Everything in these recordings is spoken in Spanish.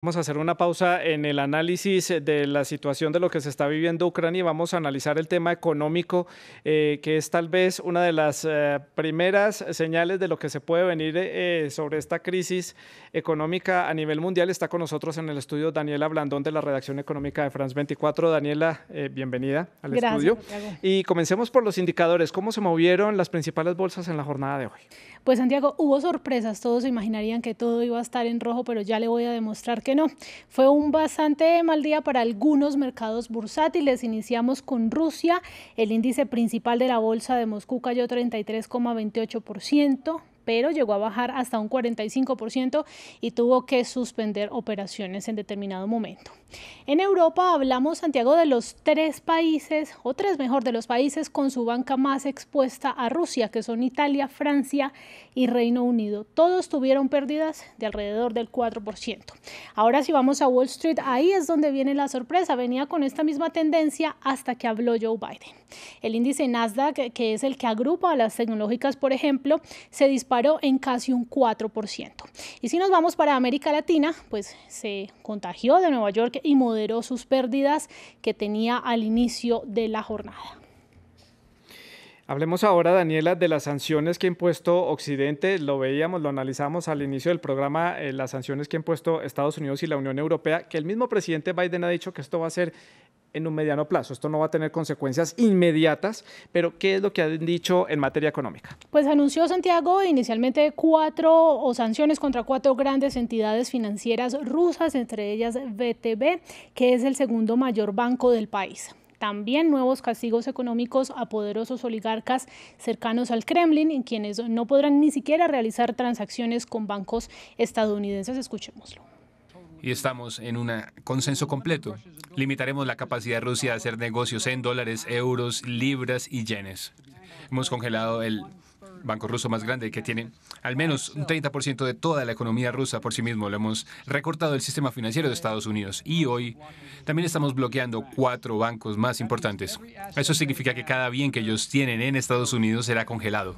Vamos a hacer una pausa en el análisis de la situación de lo que se está viviendo Ucrania y vamos a analizar el tema económico, eh, que es tal vez una de las eh, primeras señales de lo que se puede venir eh, sobre esta crisis económica a nivel mundial. Está con nosotros en el estudio Daniela Blandón de la redacción económica de France 24. Daniela, bienvenida al Gracias, estudio. Y comencemos por los indicadores. ¿Cómo se movieron las principales bolsas en la jornada de hoy? Pues Santiago, hubo sorpresas. Todos se imaginarían que todo iba a estar en rojo, pero ya le voy a demostrar que que no. Fue un bastante mal día para algunos mercados bursátiles. Iniciamos con Rusia. El índice principal de la bolsa de Moscú cayó 33,28% pero llegó a bajar hasta un 45% y tuvo que suspender operaciones en determinado momento. En Europa hablamos, Santiago, de los tres países, o tres mejor, de los países con su banca más expuesta a Rusia, que son Italia, Francia y Reino Unido. Todos tuvieron pérdidas de alrededor del 4%. Ahora si vamos a Wall Street, ahí es donde viene la sorpresa. Venía con esta misma tendencia hasta que habló Joe Biden. El índice Nasdaq, que es el que agrupa a las tecnológicas, por ejemplo, se disparó en casi un 4%. Y si nos vamos para América Latina, pues se contagió de Nueva York y moderó sus pérdidas que tenía al inicio de la jornada. Hablemos ahora, Daniela, de las sanciones que ha impuesto Occidente. Lo veíamos, lo analizamos al inicio del programa, eh, las sanciones que han puesto Estados Unidos y la Unión Europea, que el mismo presidente Biden ha dicho que esto va a ser en un mediano plazo. Esto no va a tener consecuencias inmediatas, pero ¿qué es lo que han dicho en materia económica? Pues anunció Santiago inicialmente cuatro o sanciones contra cuatro grandes entidades financieras rusas, entre ellas BTB, que es el segundo mayor banco del país también nuevos castigos económicos a poderosos oligarcas cercanos al Kremlin, en quienes no podrán ni siquiera realizar transacciones con bancos estadounidenses. Escuchémoslo y estamos en un consenso completo. Limitaremos la capacidad de Rusia de hacer negocios en dólares, euros, libras y yenes. Hemos congelado el banco ruso más grande que tiene al menos un 30% de toda la economía rusa por sí mismo. Lo hemos recortado el sistema financiero de Estados Unidos y hoy también estamos bloqueando cuatro bancos más importantes. Eso significa que cada bien que ellos tienen en Estados Unidos será congelado.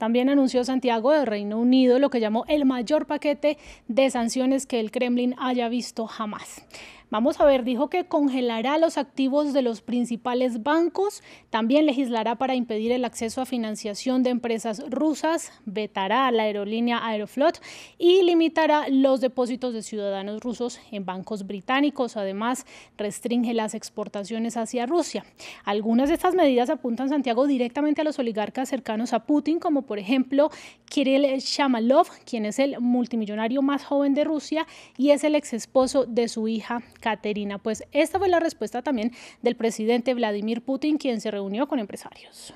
También anunció Santiago del Reino Unido lo que llamó el mayor paquete de sanciones que el Kremlin haya visto jamás. Vamos a ver, dijo que congelará los activos de los principales bancos, también legislará para impedir el acceso a financiación de empresas rusas, vetará a la aerolínea Aeroflot y limitará los depósitos de ciudadanos rusos en bancos británicos. Además, restringe las exportaciones hacia Rusia. Algunas de estas medidas apuntan, Santiago, directamente a los oligarcas cercanos a Putin, como por ejemplo Kirill Shamalov, quien es el multimillonario más joven de Rusia y es el ex esposo de su hija Caterina. Pues esta fue la respuesta también del presidente Vladimir Putin, quien se reunió con empresarios.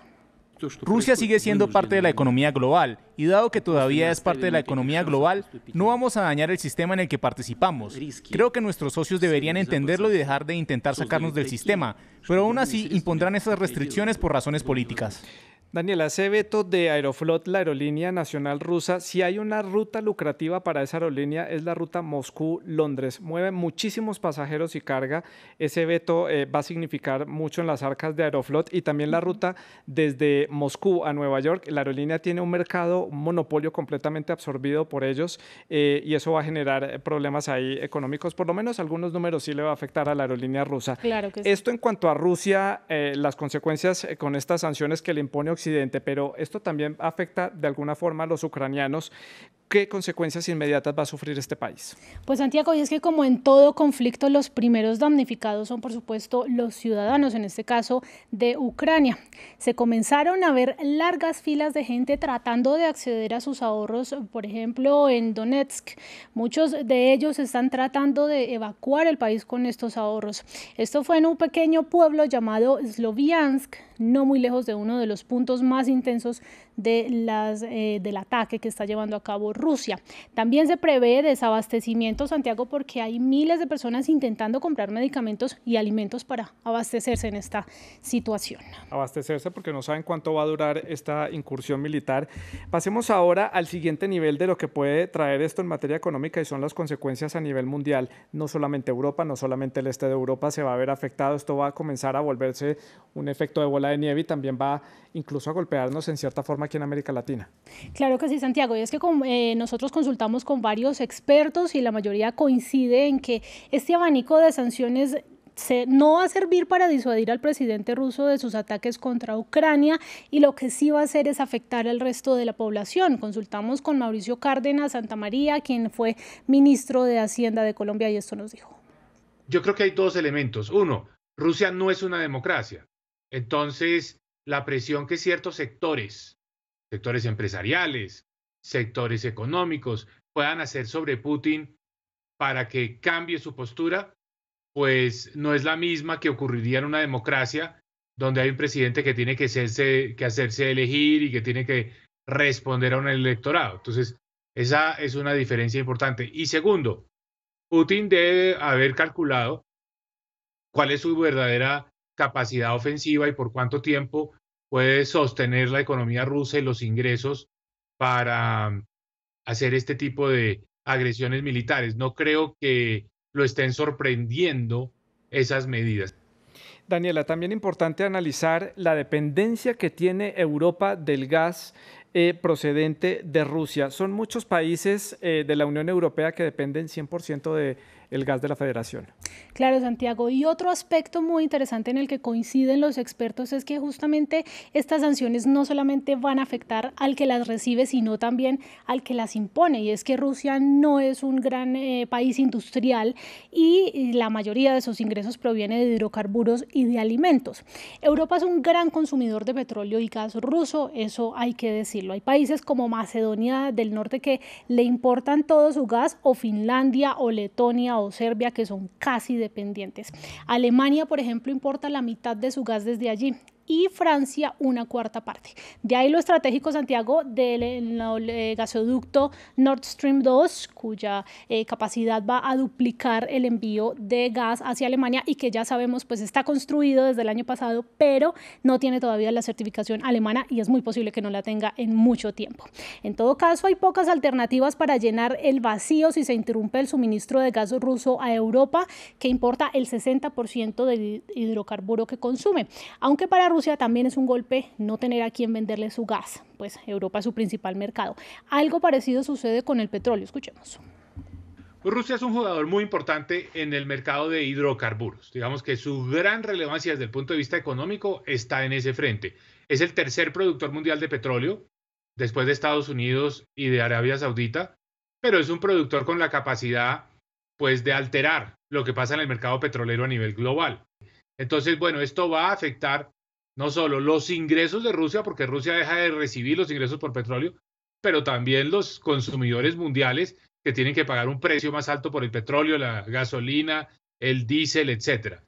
Rusia sigue siendo parte de la economía global y dado que todavía es parte de la economía global, no vamos a dañar el sistema en el que participamos. Creo que nuestros socios deberían entenderlo y dejar de intentar sacarnos del sistema, pero aún así impondrán esas restricciones por razones políticas. Daniela, ese veto de Aeroflot, la aerolínea nacional rusa, si hay una ruta lucrativa para esa aerolínea es la ruta Moscú-Londres. Mueve muchísimos pasajeros y carga. Ese veto eh, va a significar mucho en las arcas de Aeroflot y también la ruta desde Moscú a Nueva York. La aerolínea tiene un mercado, un monopolio completamente absorbido por ellos eh, y eso va a generar eh, problemas ahí económicos. Por lo menos algunos números sí le va a afectar a la aerolínea rusa. Claro que Esto en cuanto a Rusia, las consecuencias con estas sanciones que le impone Occidente pero esto también afecta de alguna forma a los ucranianos. ¿Qué consecuencias inmediatas va a sufrir este país? Pues Santiago, y es que como en todo conflicto, los primeros damnificados son por supuesto los ciudadanos, en este caso de Ucrania. Se comenzaron a ver largas filas de gente tratando de acceder a sus ahorros, por ejemplo, en Donetsk. Muchos de ellos están tratando de evacuar el país con estos ahorros. Esto fue en un pequeño pueblo llamado Sloviansk, no muy lejos de uno de los puntos más intensos de las, eh, del ataque que está llevando a cabo Rusia. También se prevé desabastecimiento, Santiago, porque hay miles de personas intentando comprar medicamentos y alimentos para abastecerse en esta situación. Abastecerse porque no saben cuánto va a durar esta incursión militar. Pasemos ahora al siguiente nivel de lo que puede traer esto en materia económica y son las consecuencias a nivel mundial. No solamente Europa, no solamente el este de Europa se va a ver afectado, esto va a comenzar a volverse un efecto de bola la de nieve y también va incluso a golpearnos en cierta forma aquí en América Latina. Claro que sí, Santiago. Y es que eh, nosotros consultamos con varios expertos y la mayoría coincide en que este abanico de sanciones no va a servir para disuadir al presidente ruso de sus ataques contra Ucrania y lo que sí va a hacer es afectar al resto de la población. Consultamos con Mauricio Cárdenas Santa María, quien fue ministro de Hacienda de Colombia y esto nos dijo. Yo creo que hay dos elementos. Uno, Rusia no es una democracia. Entonces, la presión que ciertos sectores, sectores empresariales, sectores económicos, puedan hacer sobre Putin para que cambie su postura, pues no es la misma que ocurriría en una democracia donde hay un presidente que tiene que hacerse, que hacerse elegir y que tiene que responder a un electorado. Entonces, esa es una diferencia importante. Y segundo, Putin debe haber calculado cuál es su verdadera capacidad ofensiva y por cuánto tiempo puede sostener la economía rusa y los ingresos para mm, hacer este tipo de agresiones militares. No creo que lo estén sorprendiendo esas medidas. Daniela, también importante analizar la dependencia que tiene Europa del gas eh, procedente de Rusia. Son muchos países eh, de la Unión Europea que dependen 100% de el gas de la federación. Claro, Santiago. Y otro aspecto muy interesante en el que coinciden los expertos es que justamente estas sanciones no solamente van a afectar al que las recibe, sino también al que las impone. Y es que Rusia no es un gran eh, país industrial y eh, la mayoría de sus ingresos proviene de hidrocarburos y de alimentos. Europa es un gran consumidor de petróleo y gas ruso, eso hay que decirlo. Hay países como Macedonia del Norte que le importan todo su gas o Finlandia o Letonia o Serbia, que son casi dependientes. Alemania, por ejemplo, importa la mitad de su gas desde allí y Francia una cuarta parte. De ahí lo estratégico Santiago del eh, gasoducto Nord Stream 2, cuya eh, capacidad va a duplicar el envío de gas hacia Alemania y que ya sabemos pues está construido desde el año pasado, pero no tiene todavía la certificación alemana y es muy posible que no la tenga en mucho tiempo. En todo caso, hay pocas alternativas para llenar el vacío si se interrumpe el suministro de gas ruso a Europa, que importa el 60% del hidrocarburo que consume. Aunque para Rusia también es un golpe no tener a quien venderle su gas, pues Europa es su principal mercado. Algo parecido sucede con el petróleo, escuchemos. Rusia es un jugador muy importante en el mercado de hidrocarburos. Digamos que su gran relevancia desde el punto de vista económico está en ese frente. Es el tercer productor mundial de petróleo, después de Estados Unidos y de Arabia Saudita, pero es un productor con la capacidad pues de alterar lo que pasa en el mercado petrolero a nivel global. Entonces, bueno, esto va a afectar no solo los ingresos de Rusia, porque Rusia deja de recibir los ingresos por petróleo, pero también los consumidores mundiales que tienen que pagar un precio más alto por el petróleo, la gasolina, el diésel, etcétera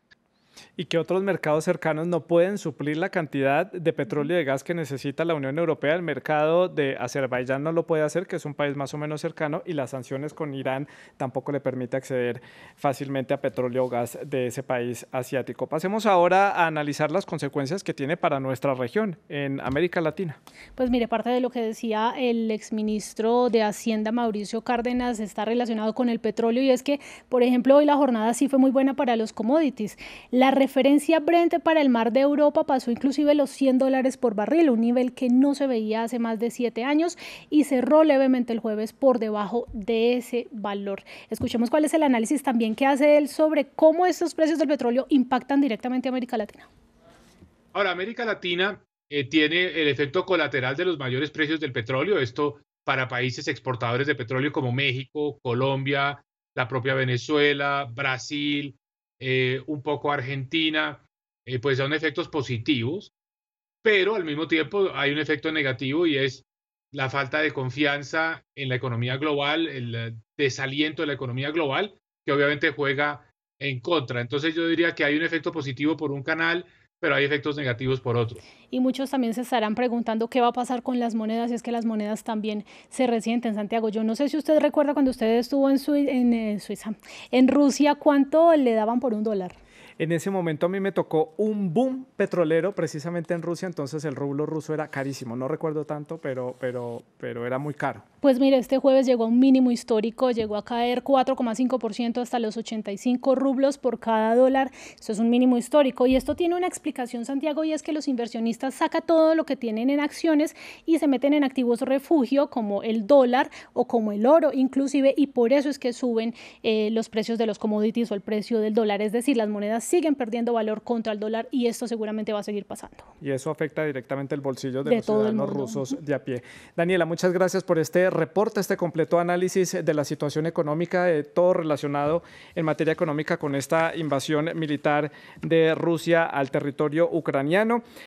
y que otros mercados cercanos no pueden suplir la cantidad de petróleo y de gas que necesita la Unión Europea. El mercado de Azerbaiyán no lo puede hacer, que es un país más o menos cercano, y las sanciones con Irán tampoco le permite acceder fácilmente a petróleo o gas de ese país asiático. Pasemos ahora a analizar las consecuencias que tiene para nuestra región en América Latina. Pues mire, parte de lo que decía el exministro de Hacienda, Mauricio Cárdenas, está relacionado con el petróleo y es que, por ejemplo, hoy la jornada sí fue muy buena para los commodities. La la referencia Brent para el mar de Europa pasó inclusive los 100 dólares por barril, un nivel que no se veía hace más de siete años y cerró levemente el jueves por debajo de ese valor. Escuchemos cuál es el análisis también que hace él sobre cómo estos precios del petróleo impactan directamente a América Latina. Ahora, América Latina eh, tiene el efecto colateral de los mayores precios del petróleo. Esto para países exportadores de petróleo como México, Colombia, la propia Venezuela, Brasil, eh, un poco Argentina, eh, pues son efectos positivos, pero al mismo tiempo hay un efecto negativo y es la falta de confianza en la economía global, el desaliento de la economía global, que obviamente juega en contra. Entonces yo diría que hay un efecto positivo por un canal pero hay efectos negativos por otros. Y muchos también se estarán preguntando qué va a pasar con las monedas, si es que las monedas también se resienten, Santiago. Yo no sé si usted recuerda cuando usted estuvo en, eh, Suiza, en Rusia, cuánto le daban por un dólar. En ese momento a mí me tocó un boom petrolero precisamente en Rusia, entonces el rublo ruso era carísimo. No recuerdo tanto, pero, pero, pero era muy caro. Pues mire, este jueves llegó a un mínimo histórico, llegó a caer 4,5% hasta los 85 rublos por cada dólar. Eso es un mínimo histórico. Y esto tiene una explicación, Santiago, y es que los inversionistas sacan todo lo que tienen en acciones y se meten en activos refugio como el dólar o como el oro, inclusive, y por eso es que suben eh, los precios de los commodities o el precio del dólar, es decir, las monedas siguen perdiendo valor contra el dólar y esto seguramente va a seguir pasando. Y eso afecta directamente el bolsillo de, los ciudadanos rusos de a pie. Daniela, muchas gracias por este reporte, este completo análisis de la situación económica, de eh, todo relacionado en materia económica con esta invasión militar de Rusia al territorio ucraniano.